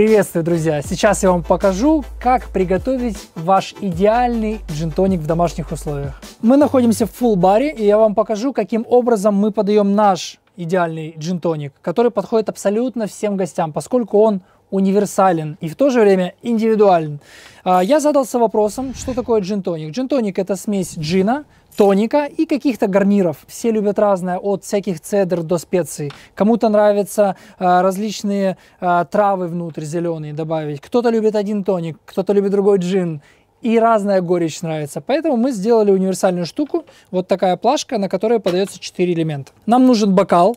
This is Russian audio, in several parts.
Приветствую, друзья! Сейчас я вам покажу, как приготовить ваш идеальный джинтоник в домашних условиях. Мы находимся в full баре, и я вам покажу, каким образом мы подаем наш идеальный джинтоник, который подходит абсолютно всем гостям, поскольку он универсален и в то же время индивидуален. А, я задался вопросом, что такое джин-тоник. Джин-тоник – это смесь джина, тоника и каких-то гарниров. Все любят разное, от всяких цедр до специй. Кому-то нравятся а, различные а, травы внутрь зеленые добавить. Кто-то любит один тоник, кто-то любит другой джин. И разная горечь нравится. Поэтому мы сделали универсальную штуку. Вот такая плашка, на которой подается 4 элемента. Нам нужен бокал,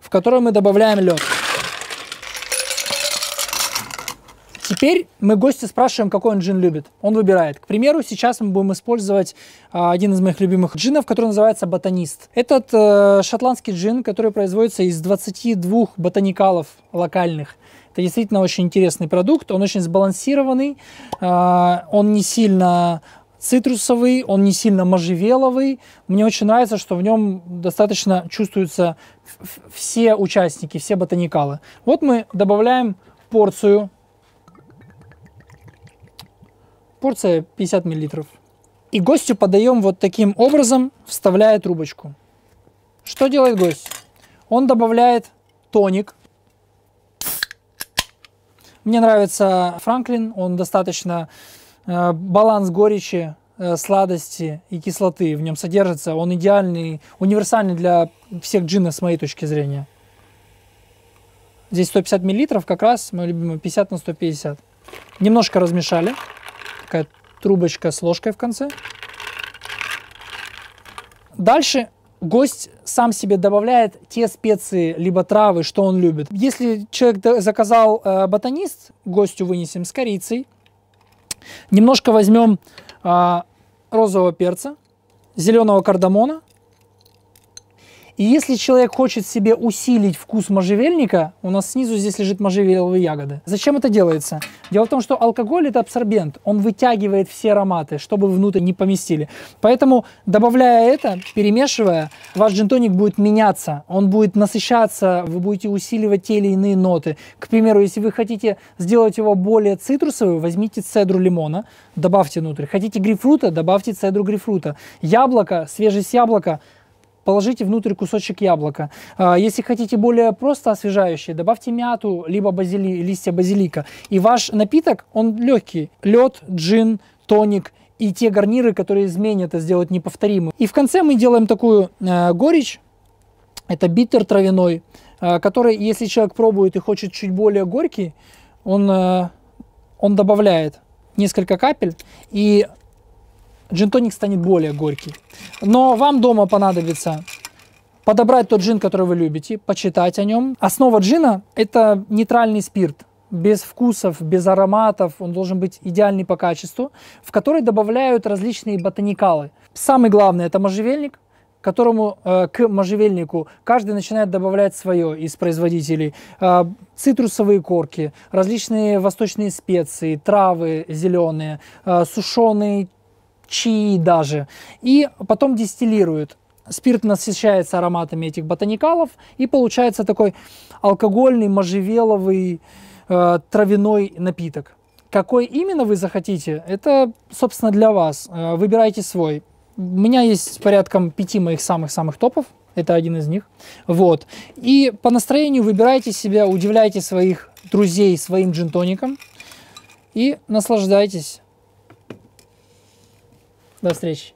в который мы добавляем лед. Теперь мы гостя спрашиваем, какой он джин любит. Он выбирает. К примеру, сейчас мы будем использовать а, один из моих любимых джинов, который называется «Ботанист». Этот э, шотландский джин, который производится из 22 ботаникалов локальных. Это действительно очень интересный продукт. Он очень сбалансированный, а, он не сильно цитрусовый, он не сильно можжевеловый. Мне очень нравится, что в нем достаточно чувствуются все участники, все ботаникалы. Вот мы добавляем порцию порция 50 миллилитров. И гостю подаем вот таким образом, вставляя трубочку. Что делает гость? Он добавляет тоник. Мне нравится Франклин, он достаточно э, баланс горечи, э, сладости и кислоты в нем содержится. Он идеальный, универсальный для всех джинов с моей точки зрения. Здесь 150 миллилитров как раз мой любимый 50 на 150. Немножко размешали трубочка с ложкой в конце. Дальше гость сам себе добавляет те специи либо травы, что он любит. Если человек заказал э, ботанист, гостю вынесем с корицей. Немножко возьмем э, розового перца, зеленого кардамона, и если человек хочет себе усилить вкус можжевельника, у нас снизу здесь лежит можжевеловые ягоды. Зачем это делается? Дело в том, что алкоголь это абсорбент, он вытягивает все ароматы, чтобы внутрь не поместили. Поэтому, добавляя это, перемешивая, ваш джинтоник будет меняться, он будет насыщаться, вы будете усиливать те или иные ноты. К примеру, если вы хотите сделать его более цитрусовым, возьмите цедру лимона, добавьте внутрь. Хотите грейпфрута, добавьте цедру грейпфрута. Яблоко, свежесть яблока – положите внутрь кусочек яблока. А, если хотите более просто освежающие, добавьте мяту, либо базили, листья базилика. И ваш напиток, он легкий. Лед, джин, тоник и те гарниры, которые изменят и сделают неповторимым. И в конце мы делаем такую э, горечь. Это битер травяной, э, который, если человек пробует и хочет чуть более горький, он, э, он добавляет несколько капель. И джин-тоник станет более горький. Но вам дома понадобится подобрать тот джин, который вы любите, почитать о нем. Основа джина – это нейтральный спирт, без вкусов, без ароматов, он должен быть идеальный по качеству, в который добавляют различные ботаникалы. Самый главный – это можжевельник, которому э, к можжевельнику каждый начинает добавлять свое из производителей. Э, цитрусовые корки, различные восточные специи, травы зеленые, э, сушеный чаи даже. И потом дистиллируют. Спирт насыщается ароматами этих ботаникалов, и получается такой алкогольный, можжевеловый, э, травяной напиток. Какой именно вы захотите, это, собственно, для вас. Э, выбирайте свой. У меня есть порядком пяти моих самых-самых топов. Это один из них. Вот. И по настроению выбирайте себя, удивляйте своих друзей своим джинтоником и наслаждайтесь. До встречи.